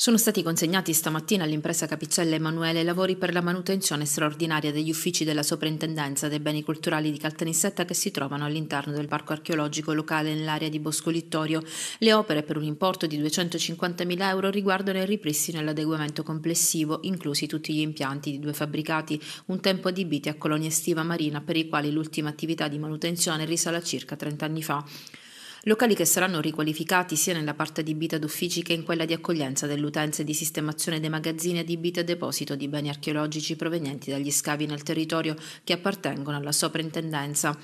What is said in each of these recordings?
Sono stati consegnati stamattina all'impresa Capicella Emanuele lavori per la manutenzione straordinaria degli uffici della Soprintendenza dei Beni Culturali di Caltanissetta che si trovano all'interno del parco archeologico locale nell'area di Bosco Littorio. Le opere per un importo di 250.000 euro riguardano il ripristino e l'adeguamento complessivo, inclusi tutti gli impianti di due fabbricati, un tempo adibiti a colonia estiva marina per i quali l'ultima attività di manutenzione risale a circa 30 anni fa locali che saranno riqualificati sia nella parte adibita ad uffici che in quella di accoglienza dell'utenza e di sistemazione dei magazzini adibiti a deposito di beni archeologici provenienti dagli scavi nel territorio che appartengono alla soprintendenza.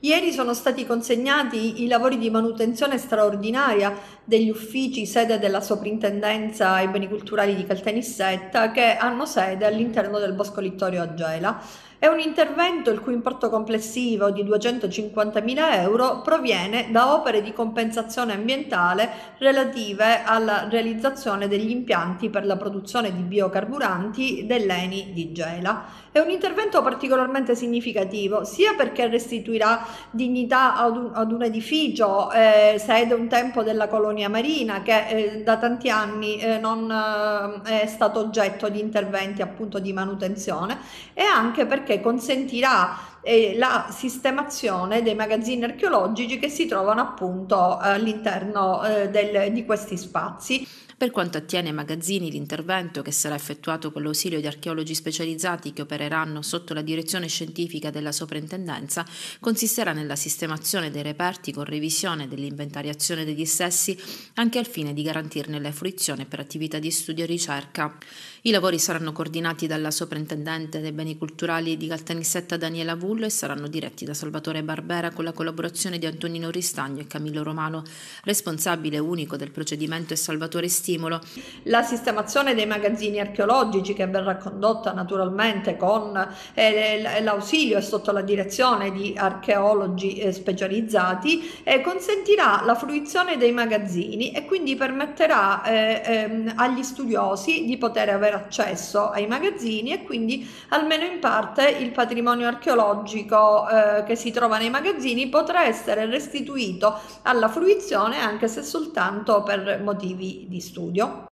Ieri sono stati consegnati i lavori di manutenzione straordinaria degli uffici sede della Soprintendenza ai beni culturali di Caltanissetta che hanno sede mhm. all'interno del Bosco Littorio a Gela. È un intervento il cui importo complessivo di 250.000 euro proviene da opere di compensazione ambientale relative alla realizzazione degli impianti per la produzione di biocarburanti dell'ENI di Gela. È un intervento particolarmente significativo sia perché restituirà dignità ad un, ad un edificio, eh, sede un tempo della colonia autonomia marina che eh, da tanti anni eh, non eh, è stato oggetto di interventi appunto di manutenzione e anche perché consentirà eh, la sistemazione dei magazzini archeologici che si trovano appunto eh, all'interno eh, del, di questi spazi. Per quanto attiene ai magazzini, l'intervento che sarà effettuato con l'ausilio di archeologi specializzati che opereranno sotto la direzione scientifica della soprintendenza consisterà nella sistemazione dei reperti con revisione dell'inventariazione degli stessi anche al fine di garantirne la fruizione per attività di studio e ricerca. I lavori saranno coordinati dalla soprintendente dei beni culturali di Caltanissetta Daniela Vullo Rullo e saranno diretti da Salvatore Barbera con la collaborazione di Antonino Ristagno e Camillo Romano, responsabile unico del procedimento e Salvatore Stimolo. La sistemazione dei magazzini archeologici che verrà condotta naturalmente con eh, l'ausilio e sotto la direzione di archeologi eh, specializzati eh, consentirà la fruizione dei magazzini e quindi permetterà eh, ehm, agli studiosi di poter avere accesso ai magazzini e quindi almeno in parte il patrimonio archeologico biologico eh, che si trova nei magazzini potrà essere restituito alla fruizione anche se soltanto per motivi di studio.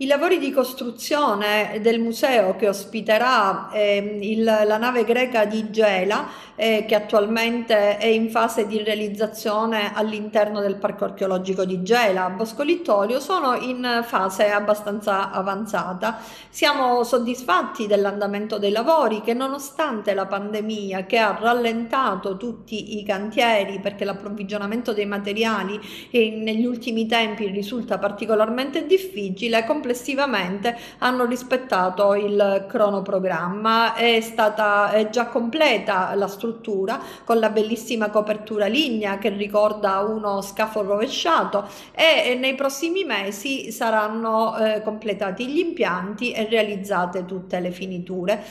I lavori di costruzione del museo che ospiterà eh, il, la nave greca di Gela, eh, che attualmente è in fase di realizzazione all'interno del parco archeologico di Gela a Bosco Littorio, sono in fase abbastanza avanzata. Siamo soddisfatti dell'andamento dei lavori che nonostante la pandemia che ha rallentato tutti i cantieri perché l'approvvigionamento dei materiali eh, negli ultimi tempi risulta particolarmente difficile, è complessivamente hanno rispettato il cronoprogramma. È stata è già completa la struttura con la bellissima copertura lignea che ricorda uno scafo rovesciato e nei prossimi mesi saranno eh, completati gli impianti e realizzate tutte le finiture.